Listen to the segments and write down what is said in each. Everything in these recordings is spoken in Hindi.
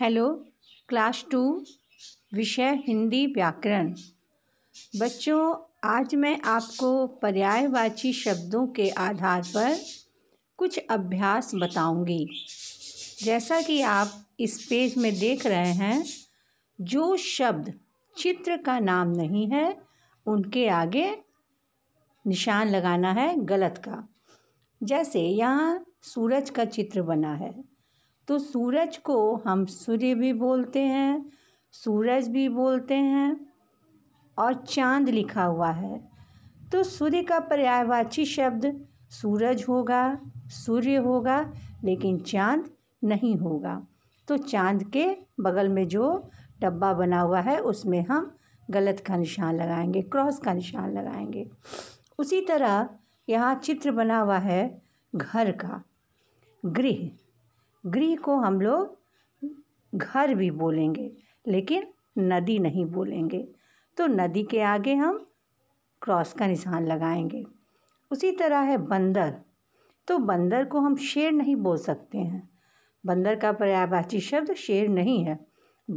हेलो क्लास टू विषय हिंदी व्याकरण बच्चों आज मैं आपको पर्यायवाची शब्दों के आधार पर कुछ अभ्यास बताऊंगी जैसा कि आप इस पेज में देख रहे हैं जो शब्द चित्र का नाम नहीं है उनके आगे निशान लगाना है गलत का जैसे यहाँ सूरज का चित्र बना है तो सूरज को हम सूर्य भी बोलते हैं सूरज भी बोलते हैं और चांद लिखा हुआ है तो सूर्य का पर्यायवाची शब्द सूरज होगा सूर्य होगा लेकिन चांद नहीं होगा तो चांद के बगल में जो डब्बा बना हुआ है उसमें हम गलत का निशान लगाएंगे क्रॉस का निशान लगाएंगे उसी तरह यहाँ चित्र बना हुआ है घर का गृह गृह को हम लोग घर भी बोलेंगे लेकिन नदी नहीं बोलेंगे तो नदी के आगे हम क्रॉस का निशान लगाएंगे उसी तरह है बंदर तो बंदर को हम शेर नहीं बोल सकते हैं बंदर का पर्यायवाची शब्द शेर नहीं है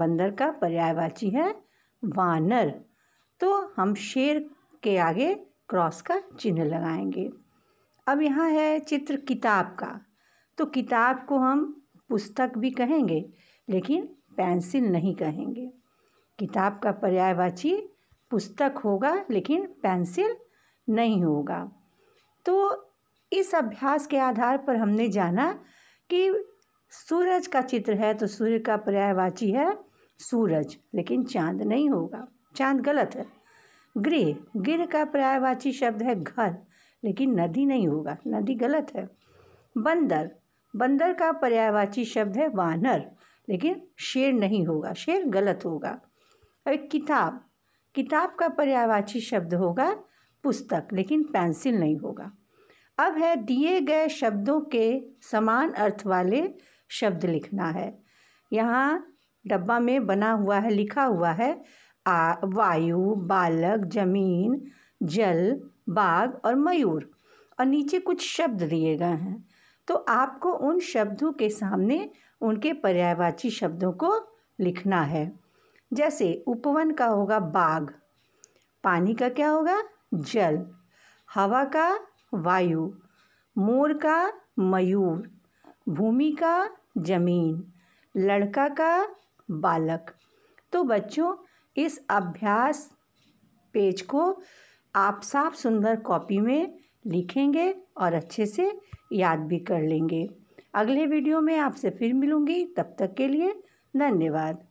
बंदर का पर्यायवाची है वानर तो हम शेर के आगे क्रॉस का चिन्ह लगाएंगे अब यहाँ है चित्र किताब का तो किताब को हम पुस्तक भी कहेंगे लेकिन पेंसिल नहीं कहेंगे किताब का पर्यायवाची पुस्तक होगा लेकिन पेंसिल नहीं होगा तो इस अभ्यास के आधार पर हमने जाना कि सूरज का चित्र है तो सूर्य का पर्यायवाची है सूरज लेकिन चांद नहीं होगा चांद गलत है गृह गृह का पर्यायवाची शब्द है घर लेकिन नदी नहीं होगा नदी गलत है बंदर बंदर का पर्यायवाची शब्द है वानर लेकिन शेर नहीं होगा शेर गलत होगा अब किताब किताब का पर्यायवाची शब्द होगा पुस्तक लेकिन पेंसिल नहीं होगा अब है दिए गए शब्दों के समान अर्थ वाले शब्द लिखना है यहाँ डब्बा में बना हुआ है लिखा हुआ है आ वायु बालक जमीन जल बाघ और मयूर और नीचे कुछ शब्द दिए गए हैं तो आपको उन शब्दों के सामने उनके पर्यायवाची शब्दों को लिखना है जैसे उपवन का होगा बाघ पानी का क्या होगा जल हवा का वायु मोर का मयूर भूमि का जमीन लड़का का बालक तो बच्चों इस अभ्यास पेज को आप साफ सुंदर कॉपी में लिखेंगे और अच्छे से याद भी कर लेंगे अगले वीडियो में आपसे फिर मिलूँगी तब तक के लिए धन्यवाद